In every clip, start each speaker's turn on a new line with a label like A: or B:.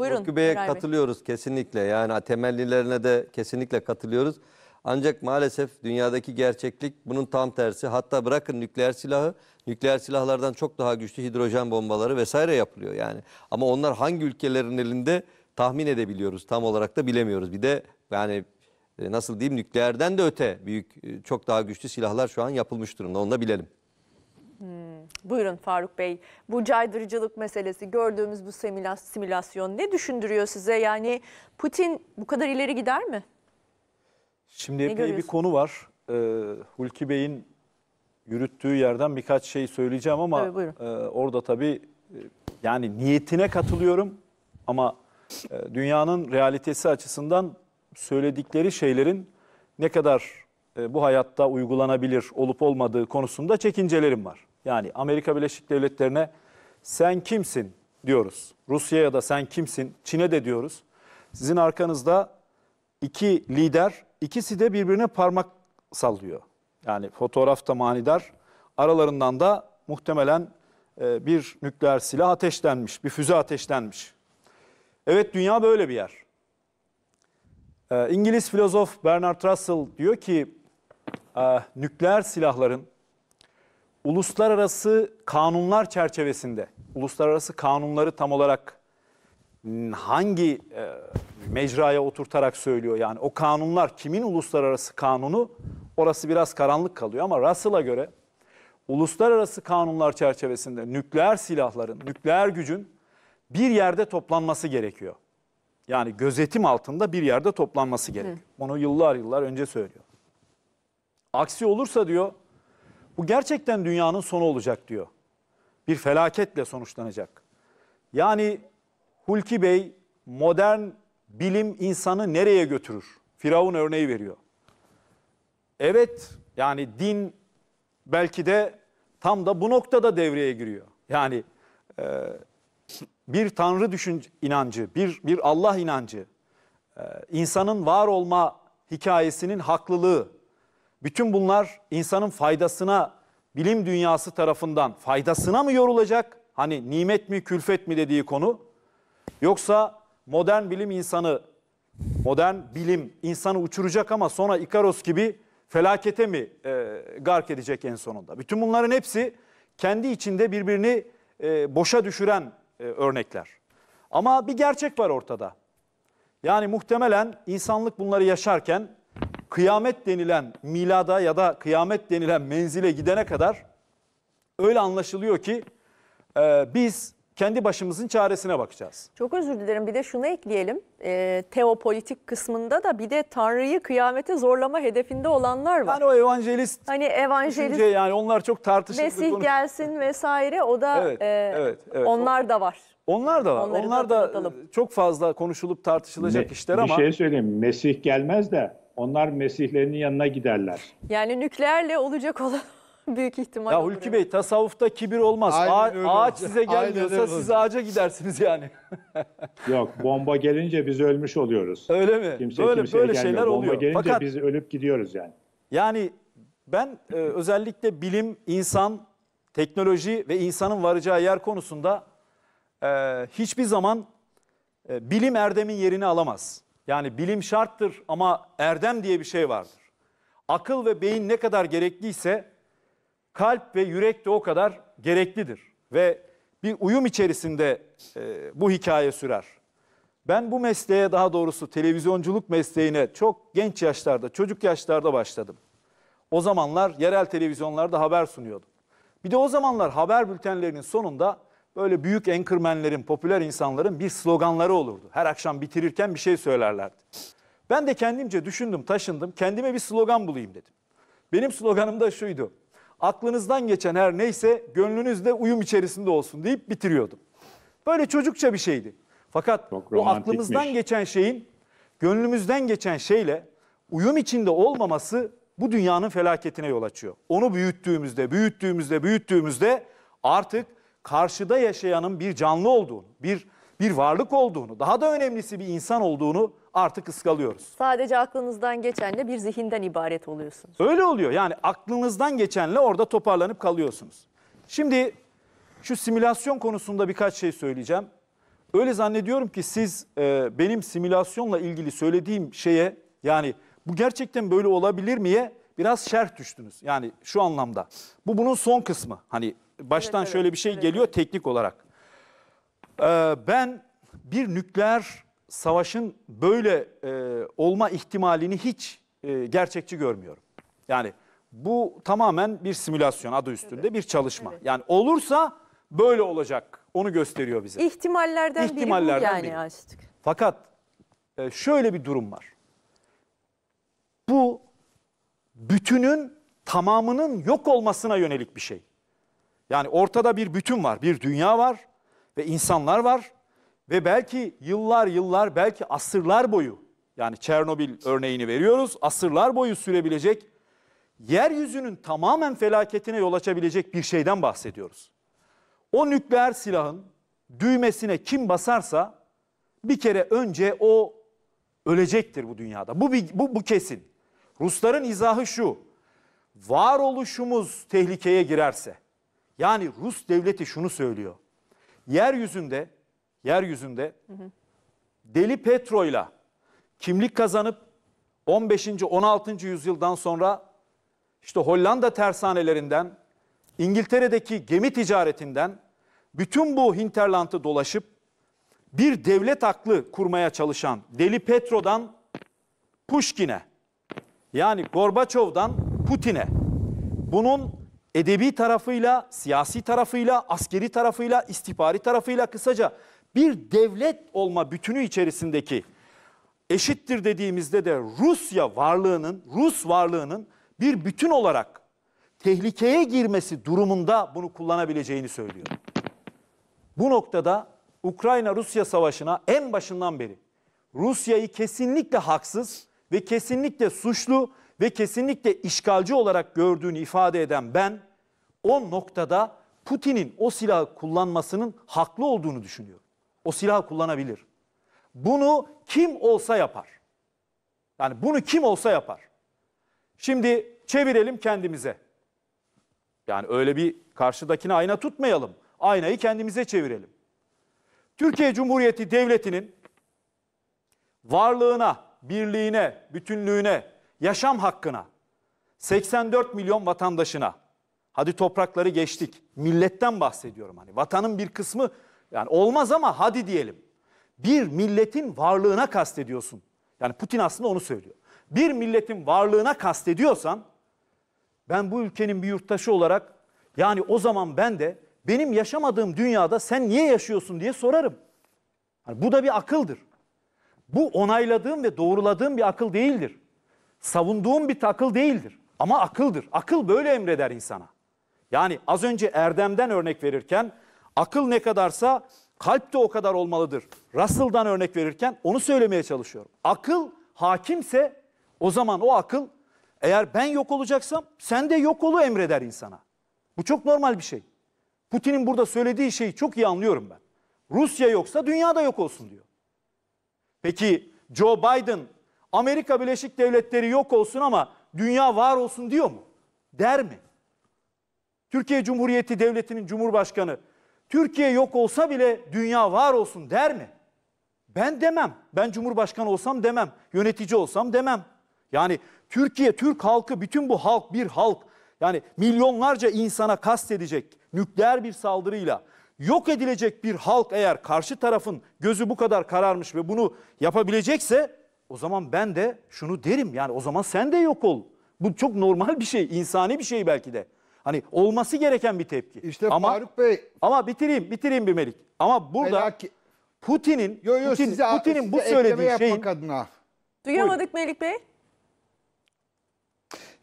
A: Buyurun. Mutlu katılıyoruz
B: kesinlikle. Yani temellilerine de kesinlikle katılıyoruz. Ancak maalesef dünyadaki gerçeklik bunun tam tersi. Hatta bırakın nükleer silahı, nükleer silahlardan çok daha güçlü hidrojen bombaları vesaire yapılıyor yani. Ama onlar hangi ülkelerin elinde tahmin edebiliyoruz. Tam olarak da bilemiyoruz. Bir de yani e, nasıl diyeyim nükleerden de öte büyük e, çok daha güçlü silahlar şu an yapılmış durumda. Onu da bilelim.
A: Hmm. Buyurun Faruk Bey. Bu caydırıcılık meselesi gördüğümüz bu simülasyon ne düşündürüyor size? Yani Putin bu kadar ileri gider mi?
B: Şimdi epey bir konu var. Ee, Hulki Bey'in yürüttüğü yerden birkaç şey söyleyeceğim ama tabii, e, orada tabii e, yani niyetine katılıyorum ama e, dünyanın realitesi açısından söyledikleri şeylerin ne kadar e, bu hayatta uygulanabilir olup olmadığı konusunda çekincelerim var yani Amerika Birleşik Devletleri'ne sen kimsin diyoruz. Rusya'ya da sen kimsin, Çin'e de diyoruz. Sizin arkanızda iki lider, ikisi de birbirine parmak sallıyor. Yani fotoğrafta manidar, aralarından da muhtemelen e, bir nükleer silah ateşlenmiş, bir füze ateşlenmiş. Evet dünya böyle bir yer. E, İngiliz filozof Bernard Russell diyor ki e, nükleer silahların uluslararası kanunlar çerçevesinde, uluslararası kanunları tam olarak hangi e, mecraya oturtarak söylüyor? Yani o kanunlar kimin uluslararası kanunu? Orası biraz karanlık kalıyor ama Russell'a göre uluslararası kanunlar çerçevesinde nükleer silahların, nükleer gücün bir yerde toplanması gerekiyor. Yani gözetim altında bir yerde toplanması gerek. Hı. Bunu yıllar yıllar önce söylüyor. Aksi olursa diyor bu gerçekten dünyanın sonu olacak diyor. Bir felaketle sonuçlanacak. Yani Hulki Bey modern bilim insanı nereye götürür? Firavun örneği veriyor. Evet yani din belki de tam da bu noktada devreye giriyor. Yani e, bir tanrı düşünce, inancı, bir, bir Allah inancı, e, insanın var olma hikayesinin haklılığı, bütün bunlar insanın faydasına, bilim dünyası tarafından faydasına mı yorulacak? Hani nimet mi, külfet mi dediği konu. Yoksa modern bilim insanı, modern bilim insanı uçuracak ama sonra Ikaros gibi felakete mi e, gark edecek en sonunda? Bütün bunların hepsi kendi içinde birbirini e, boşa düşüren e, örnekler. Ama bir gerçek var ortada. Yani muhtemelen insanlık bunları yaşarken kıyamet denilen milada ya da kıyamet denilen menzile gidene kadar öyle anlaşılıyor ki e, biz kendi başımızın çaresine bakacağız.
A: Çok özür dilerim bir de şunu ekleyelim. E, teopolitik kısmında da bir de Tanrı'yı kıyamete zorlama hedefinde olanlar var. Yani o evangelist. Hani evangelist. yani
B: onlar çok tartışıldı. Mesih konu.
A: gelsin vesaire o da evet, e, evet, evet. onlar da var.
B: Onlar da var. Onları onlar da, da çok fazla konuşulup tartışılacak Me, işler ama. Bir şey söyleyeyim. Mesih gelmez de onlar Mesihlerinin yanına giderler.
A: Yani nükleerle olacak olan büyük ihtimal. Ya
B: Hülkü Bey tasavvufta kibir olmaz. Aynen A- ağaç size gelmiyorsa siz ağaca gidersiniz yani. Yok bomba gelince biz ölmüş oluyoruz. Öyle mi? Kimse böyle kimseye böyle şeyler bomba oluyor. gelince Fakat biz ölüp gidiyoruz yani. Yani ben e, özellikle bilim, insan, teknoloji ve insanın varacağı yer konusunda e, hiçbir zaman e, bilim erdemin yerini alamaz. Yani bilim şarttır ama erdem diye bir şey vardır. Akıl ve beyin ne kadar gerekliyse kalp ve yürek de o kadar gereklidir. Ve bir uyum içerisinde e, bu hikaye sürer. Ben bu mesleğe daha doğrusu televizyonculuk mesleğine çok genç yaşlarda, çocuk yaşlarda başladım. O zamanlar yerel televizyonlarda haber sunuyordum. Bir de o zamanlar haber bültenlerinin sonunda böyle büyük enkırmenlerin, popüler insanların bir sloganları olurdu. Her akşam bitirirken bir şey söylerlerdi. Ben de kendimce düşündüm, taşındım. Kendime bir slogan bulayım dedim. Benim sloganım da şuydu. Aklınızdan geçen her neyse gönlünüzde uyum içerisinde olsun deyip bitiriyordum. Böyle çocukça bir şeydi. Fakat o aklımızdan geçen şeyin gönlümüzden geçen şeyle uyum içinde olmaması bu dünyanın felaketine yol açıyor. Onu büyüttüğümüzde, büyüttüğümüzde, büyüttüğümüzde artık karşıda yaşayanın bir canlı olduğunu, bir bir varlık olduğunu, daha da önemlisi bir insan olduğunu artık ıskalıyoruz.
A: Sadece aklınızdan geçenle bir zihinden ibaret oluyorsunuz.
B: Öyle oluyor. Yani aklınızdan geçenle orada toparlanıp kalıyorsunuz. Şimdi şu simülasyon konusunda birkaç şey söyleyeceğim. Öyle zannediyorum ki siz e, benim simülasyonla ilgili söylediğim şeye yani bu gerçekten böyle olabilir miye biraz şerh düştünüz. Yani şu anlamda. Bu bunun son kısmı. Hani baştan evet, evet, şöyle bir şey evet. geliyor teknik olarak. Ee, ben bir nükleer savaşın böyle e, olma ihtimalini hiç e, gerçekçi görmüyorum. Yani bu tamamen bir simülasyon adı üstünde evet. bir çalışma. Evet. Yani olursa böyle olacak onu gösteriyor bize.
A: İhtimallerden, İhtimallerden biri bu yani biri. açtık.
B: Fakat e, şöyle bir durum var. Bu bütünün tamamının yok olmasına yönelik bir şey. Yani ortada bir bütün var, bir dünya var ve insanlar var ve belki yıllar yıllar belki asırlar boyu yani Çernobil örneğini veriyoruz. Asırlar boyu sürebilecek yeryüzünün tamamen felaketine yol açabilecek bir şeyden bahsediyoruz. O nükleer silahın düğmesine kim basarsa bir kere önce o ölecektir bu dünyada. Bu, bu, bu kesin. Rusların izahı şu. Varoluşumuz tehlikeye girerse, yani Rus devleti şunu söylüyor. Yeryüzünde yeryüzünde hı hı. deli petroyla kimlik kazanıp 15. 16. yüzyıldan sonra işte Hollanda tersanelerinden İngiltere'deki gemi ticaretinden bütün bu hinterlantı dolaşıp bir devlet aklı kurmaya çalışan Deli Petro'dan Pushkin'e yani Gorbaçov'dan Putin'e bunun edebi tarafıyla, siyasi tarafıyla, askeri tarafıyla, istihbari tarafıyla kısaca bir devlet olma bütünü içerisindeki eşittir dediğimizde de Rusya varlığının, Rus varlığının bir bütün olarak tehlikeye girmesi durumunda bunu kullanabileceğini söylüyor. Bu noktada Ukrayna-Rusya savaşına en başından beri Rusya'yı kesinlikle haksız ve kesinlikle suçlu ve kesinlikle işgalci olarak gördüğünü ifade eden ben o noktada Putin'in o silahı kullanmasının haklı olduğunu düşünüyorum. O silahı kullanabilir. Bunu kim olsa yapar. Yani bunu kim olsa yapar. Şimdi çevirelim kendimize. Yani öyle bir karşıdakini ayna tutmayalım. Aynayı kendimize çevirelim. Türkiye Cumhuriyeti Devleti'nin varlığına, birliğine, bütünlüğüne, yaşam hakkına, 84 milyon vatandaşına, hadi toprakları geçtik, milletten bahsediyorum hani vatanın bir kısmı yani olmaz ama hadi diyelim. Bir milletin varlığına kastediyorsun. Yani Putin aslında onu söylüyor. Bir milletin varlığına kastediyorsan ben bu ülkenin bir yurttaşı olarak yani o zaman ben de benim yaşamadığım dünyada sen niye yaşıyorsun diye sorarım. Yani bu da bir akıldır. Bu onayladığım ve doğruladığım bir akıl değildir savunduğum bir takıl değildir. Ama akıldır. Akıl böyle emreder insana. Yani az önce erdemden örnek verirken akıl ne kadarsa kalp de o kadar olmalıdır. Russell'dan örnek verirken onu söylemeye çalışıyorum. Akıl hakimse o zaman o akıl eğer ben yok olacaksam sen de yok olu emreder insana. Bu çok normal bir şey. Putin'in burada söylediği şeyi çok iyi anlıyorum ben. Rusya yoksa dünya da yok olsun diyor. Peki Joe Biden Amerika Birleşik Devletleri yok olsun ama dünya var olsun diyor mu? Der mi? Türkiye Cumhuriyeti Devleti'nin Cumhurbaşkanı Türkiye yok olsa bile dünya var olsun der mi? Ben demem. Ben Cumhurbaşkanı olsam demem. Yönetici olsam demem. Yani Türkiye, Türk halkı, bütün bu halk bir halk. Yani milyonlarca insana kastedecek nükleer bir saldırıyla yok edilecek bir halk eğer karşı tarafın gözü bu kadar kararmış ve bunu yapabilecekse o zaman ben de şunu derim yani o zaman sen de yok ol. Bu çok normal bir şey, insani bir şey belki de. Hani olması gereken bir tepki. İşte ama, Faruk Bey. Ama bitireyim, bitireyim bir Melik. Ama burada Melaki... Putin'in yo, yo, Putin, size, Putin'in size bu söylediği şeyin... Duyamadık
A: Melik Bey.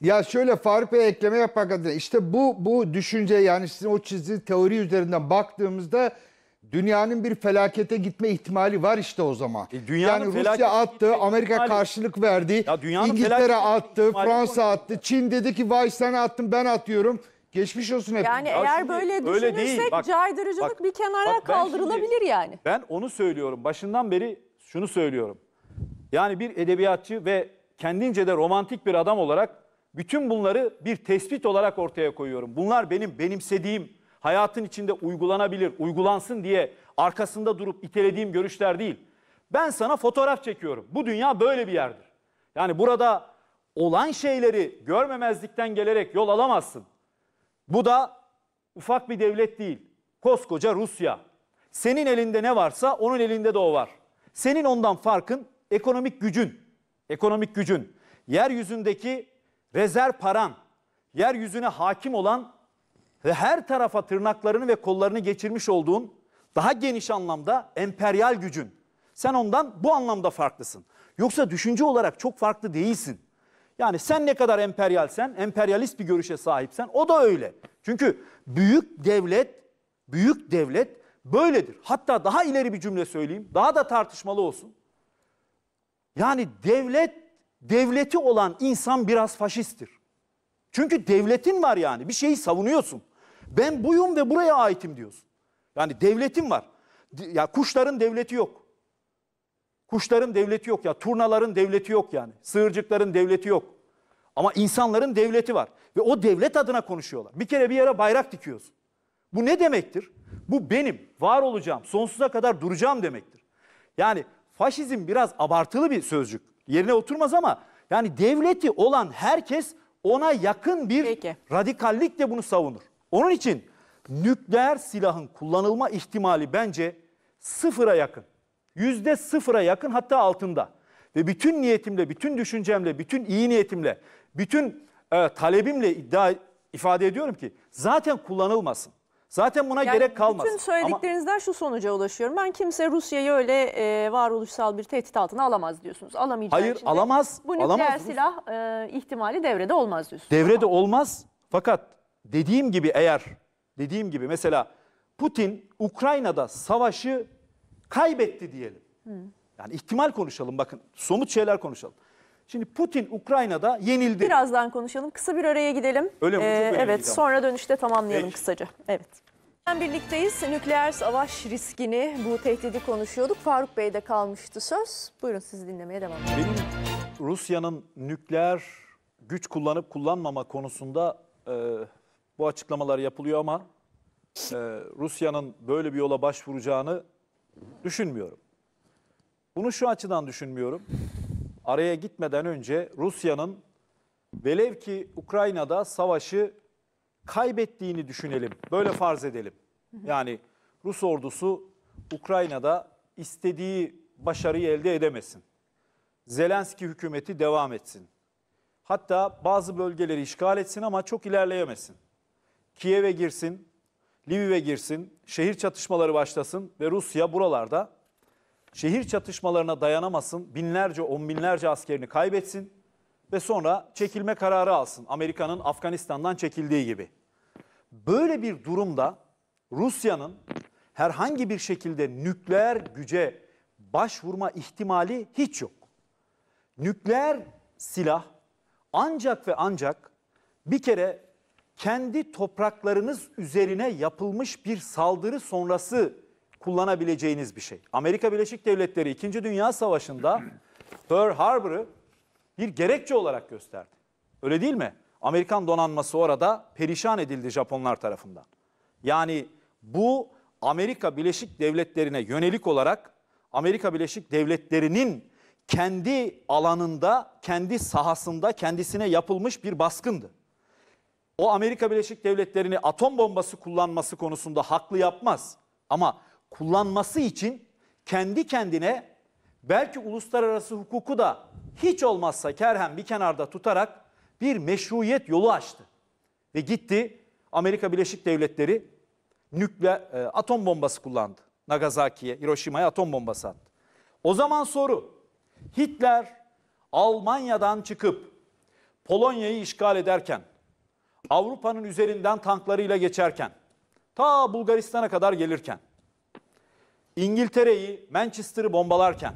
A: Ya şöyle Faruk Bey ekleme yapmak adına işte bu bu düşünce yani sizin o çizdiği teori üzerinden baktığımızda Dünyanın bir felakete gitme ihtimali var işte o zaman. E dünyanın yani Rusya attı, Amerika karşılık verdi, ya İngiltere attı, Fransa attı, Çin dedi ki vay sen attın ben atıyorum. Geçmiş olsun hep. Yani ya eğer şimdi, böyle düşünürsek değil. Bak, caydırıcılık bak, bir kenara bak, kaldırılabilir şimdi, yani.
B: Ben onu söylüyorum. Başından beri şunu söylüyorum. Yani bir edebiyatçı ve kendince de romantik bir adam olarak bütün bunları bir tespit olarak ortaya koyuyorum. Bunlar benim benimsediğim hayatın içinde uygulanabilir, uygulansın diye arkasında durup itelediğim görüşler değil. Ben sana fotoğraf çekiyorum. Bu dünya böyle bir yerdir. Yani burada olan şeyleri görmemezlikten gelerek yol alamazsın. Bu da ufak bir devlet değil. Koskoca Rusya. Senin elinde ne varsa onun elinde de o var. Senin ondan farkın ekonomik gücün. Ekonomik gücün. Yeryüzündeki rezerv paran, yeryüzüne hakim olan ve her tarafa tırnaklarını ve kollarını geçirmiş olduğun daha geniş anlamda emperyal gücün. Sen ondan bu anlamda farklısın. Yoksa düşünce olarak çok farklı değilsin. Yani sen ne kadar emperyalsen, emperyalist bir görüşe sahipsen o da öyle. Çünkü büyük devlet, büyük devlet böyledir. Hatta daha ileri bir cümle söyleyeyim, daha da tartışmalı olsun. Yani devlet, devleti olan insan biraz faşisttir. Çünkü devletin var yani. Bir şeyi savunuyorsun. Ben buyum ve buraya aitim diyorsun. Yani devletin var. Ya kuşların devleti yok. Kuşların devleti yok ya. Turnaların devleti yok yani. Sığırcıkların devleti yok. Ama insanların devleti var. Ve o devlet adına konuşuyorlar. Bir kere bir yere bayrak dikiyorsun. Bu ne demektir? Bu benim, var olacağım, sonsuza kadar duracağım demektir. Yani faşizm biraz abartılı bir sözcük. Yerine oturmaz ama yani devleti olan herkes ona yakın bir Peki. radikallik de bunu savunur. Onun için nükleer silahın kullanılma ihtimali bence sıfıra yakın. Yüzde sıfıra yakın hatta altında. Ve bütün niyetimle, bütün düşüncemle, bütün iyi niyetimle, bütün e, talebimle iddia ifade ediyorum ki zaten kullanılmasın. Zaten buna yani gerek kalmaz. Bütün söylediklerinizden
A: Ama... şu sonuca ulaşıyorum. Ben kimse Rusya'yı öyle e, varoluşsal bir tehdit altına alamaz diyorsunuz. Alamayacak. Hayır için
B: alamaz. Bu nükleer alamaz. silah
A: e, ihtimali devrede olmaz diyorsunuz.
B: Devrede tamam. olmaz fakat dediğim gibi eğer dediğim gibi mesela Putin Ukrayna'da savaşı kaybetti diyelim. Hı. Yani ihtimal konuşalım bakın somut şeyler konuşalım. Şimdi Putin Ukrayna'da yenildi.
A: Birazdan konuşalım. Kısa bir araya gidelim. Öyle mi? Ee, evet, gideceğim. sonra dönüşte tamamlayalım Peki.
B: kısaca. Evet.
A: Birlikteyiz. Nükleer savaş riskini, bu tehdidi konuşuyorduk. Faruk Bey'de kalmıştı söz. Buyurun sizi dinlemeye devam edelim.
B: Benim Rusya'nın nükleer güç kullanıp kullanmama konusunda e, bu açıklamalar yapılıyor ama e, Rusya'nın böyle bir yola başvuracağını düşünmüyorum. Bunu şu açıdan düşünmüyorum araya gitmeden önce Rusya'nın velev ki Ukrayna'da savaşı kaybettiğini düşünelim. Böyle farz edelim. Yani Rus ordusu Ukrayna'da istediği başarıyı elde edemesin. Zelenski hükümeti devam etsin. Hatta bazı bölgeleri işgal etsin ama çok ilerleyemesin. Kiev'e girsin, Lviv'e girsin, şehir çatışmaları başlasın ve Rusya buralarda şehir çatışmalarına dayanamasın, binlerce, on binlerce askerini kaybetsin ve sonra çekilme kararı alsın. Amerika'nın Afganistan'dan çekildiği gibi. Böyle bir durumda Rusya'nın herhangi bir şekilde nükleer güce başvurma ihtimali hiç yok. Nükleer silah ancak ve ancak bir kere kendi topraklarınız üzerine yapılmış bir saldırı sonrası kullanabileceğiniz bir şey. Amerika Birleşik Devletleri 2. Dünya Savaşı'nda Pearl Harbor'ı bir gerekçe olarak gösterdi. Öyle değil mi? Amerikan donanması orada perişan edildi Japonlar tarafından. Yani bu Amerika Birleşik Devletleri'ne yönelik olarak Amerika Birleşik Devletleri'nin kendi alanında, kendi sahasında kendisine yapılmış bir baskındı. O Amerika Birleşik Devletleri'ni atom bombası kullanması konusunda haklı yapmaz. Ama kullanması için kendi kendine belki uluslararası hukuku da hiç olmazsa kerhen bir kenarda tutarak bir meşruiyet yolu açtı. Ve gitti Amerika Birleşik Devletleri nükle e, atom bombası kullandı. Nagasaki'ye, Hiroşima'ya atom bombası attı. O zaman soru Hitler Almanya'dan çıkıp Polonya'yı işgal ederken Avrupa'nın üzerinden tanklarıyla geçerken ta Bulgaristan'a kadar gelirken İngiltere'yi, Manchester'ı bombalarken,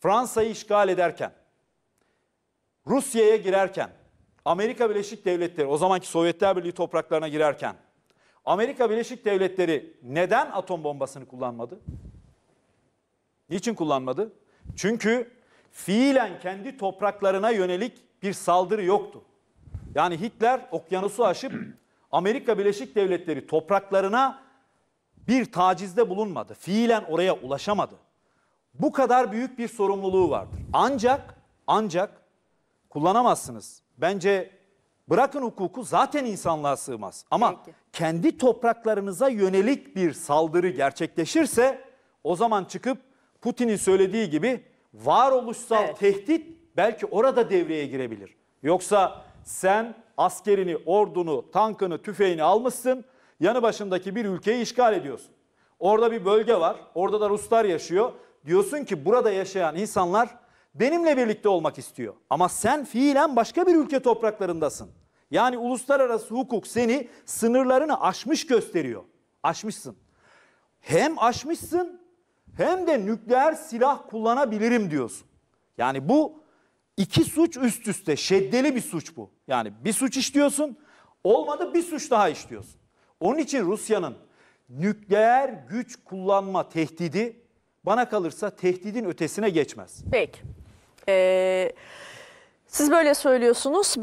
B: Fransa'yı işgal ederken, Rusya'ya girerken, Amerika Birleşik Devletleri o zamanki Sovyetler Birliği topraklarına girerken Amerika Birleşik Devletleri neden atom bombasını kullanmadı? Niçin kullanmadı? Çünkü fiilen kendi topraklarına yönelik bir saldırı yoktu. Yani Hitler okyanusu aşıp Amerika Birleşik Devletleri topraklarına bir tacizde bulunmadı. Fiilen oraya ulaşamadı. Bu kadar büyük bir sorumluluğu vardır. Ancak ancak kullanamazsınız. Bence bırakın hukuku zaten insanlığa sığmaz. Ama Peki. kendi topraklarınıza yönelik bir saldırı gerçekleşirse o zaman çıkıp Putin'in söylediği gibi varoluşsal evet. tehdit belki orada devreye girebilir. Yoksa sen askerini, ordunu, tankını, tüfeğini almışsın Yanı başındaki bir ülkeyi işgal ediyorsun. Orada bir bölge var. Orada da Ruslar yaşıyor. Diyorsun ki burada yaşayan insanlar benimle birlikte olmak istiyor. Ama sen fiilen başka bir ülke topraklarındasın. Yani uluslararası hukuk seni sınırlarını aşmış gösteriyor. Aşmışsın. Hem aşmışsın hem de nükleer silah kullanabilirim diyorsun. Yani bu iki suç üst üste şeddeli bir suç bu. Yani bir suç işliyorsun olmadı bir suç daha işliyorsun. Onun için Rusya'nın nükleer güç kullanma tehdidi bana kalırsa tehdidin ötesine geçmez. Peki. Ee, siz böyle söylüyorsunuz.